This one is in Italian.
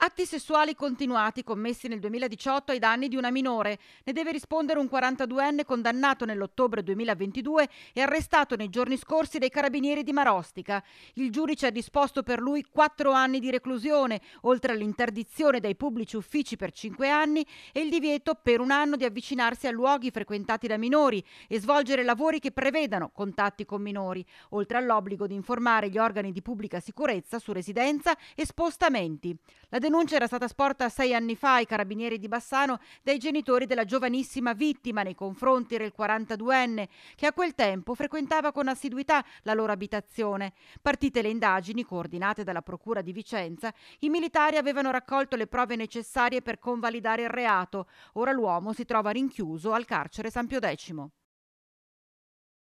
Atti sessuali continuati commessi nel 2018 ai danni di una minore. Ne deve rispondere un 42enne condannato nell'ottobre 2022 e arrestato nei giorni scorsi dai carabinieri di Marostica. Il giudice ha disposto per lui quattro anni di reclusione, oltre all'interdizione dai pubblici uffici per cinque anni e il divieto per un anno di avvicinarsi a luoghi frequentati da minori e svolgere lavori che prevedano contatti con minori, oltre all'obbligo di informare gli organi di pubblica sicurezza su residenza e spostamenti. La denuncia era stata sporta sei anni fa ai carabinieri di Bassano dai genitori della giovanissima vittima nei confronti del 42enne che a quel tempo frequentava con assiduità la loro abitazione. Partite le indagini coordinate dalla Procura di Vicenza, i militari avevano raccolto le prove necessarie per convalidare il reato. Ora l'uomo si trova rinchiuso al carcere San Pio X.